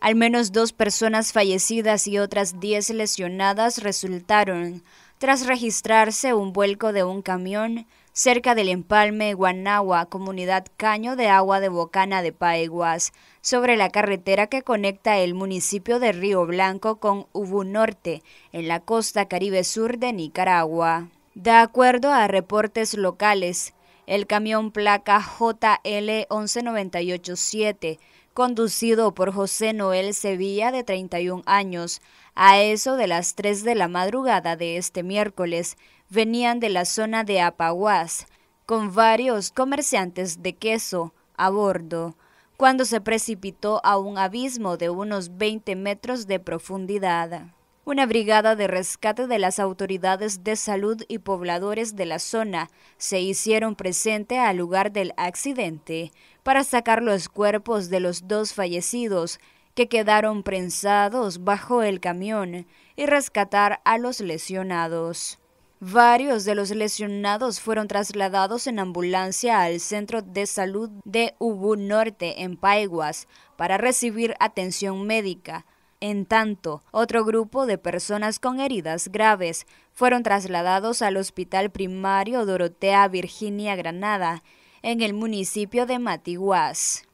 Al menos dos personas fallecidas y otras diez lesionadas resultaron tras registrarse un vuelco de un camión cerca del empalme Guanagua, comunidad Caño de Agua de Bocana de Paeguas sobre la carretera que conecta el municipio de Río Blanco con Ubu Norte, en la costa caribe sur de Nicaragua. De acuerdo a reportes locales, el camión placa JL 11987 conducido por José Noel Sevilla de 31 años. A eso de las 3 de la madrugada de este miércoles, venían de la zona de Apaguas, con varios comerciantes de queso a bordo, cuando se precipitó a un abismo de unos 20 metros de profundidad. Una brigada de rescate de las autoridades de salud y pobladores de la zona se hicieron presente al lugar del accidente para sacar los cuerpos de los dos fallecidos que quedaron prensados bajo el camión y rescatar a los lesionados. Varios de los lesionados fueron trasladados en ambulancia al Centro de Salud de Ubu Norte en Paiguas para recibir atención médica, en tanto, otro grupo de personas con heridas graves fueron trasladados al Hospital Primario Dorotea Virginia Granada, en el municipio de Matiguás.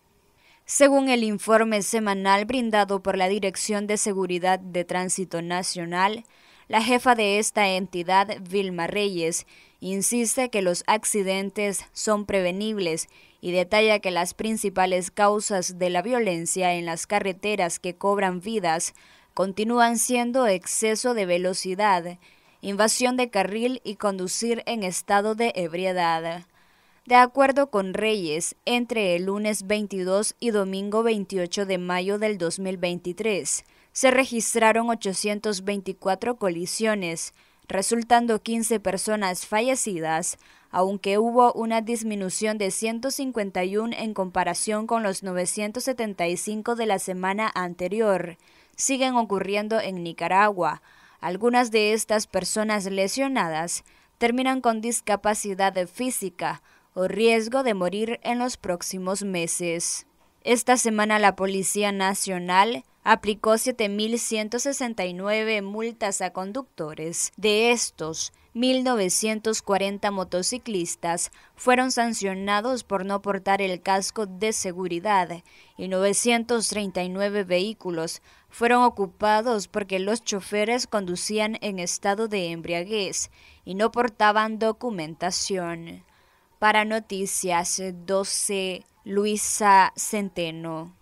Según el informe semanal brindado por la Dirección de Seguridad de Tránsito Nacional, la jefa de esta entidad, Vilma Reyes, Insiste que los accidentes son prevenibles y detalla que las principales causas de la violencia en las carreteras que cobran vidas continúan siendo exceso de velocidad, invasión de carril y conducir en estado de ebriedad. De acuerdo con Reyes, entre el lunes 22 y domingo 28 de mayo del 2023, se registraron 824 colisiones, resultando 15 personas fallecidas, aunque hubo una disminución de 151 en comparación con los 975 de la semana anterior. Siguen ocurriendo en Nicaragua. Algunas de estas personas lesionadas terminan con discapacidad física o riesgo de morir en los próximos meses. Esta semana la Policía Nacional aplicó 7.169 multas a conductores. De estos, 1.940 motociclistas fueron sancionados por no portar el casco de seguridad y 939 vehículos fueron ocupados porque los choferes conducían en estado de embriaguez y no portaban documentación. Para Noticias 12. Luisa Centeno.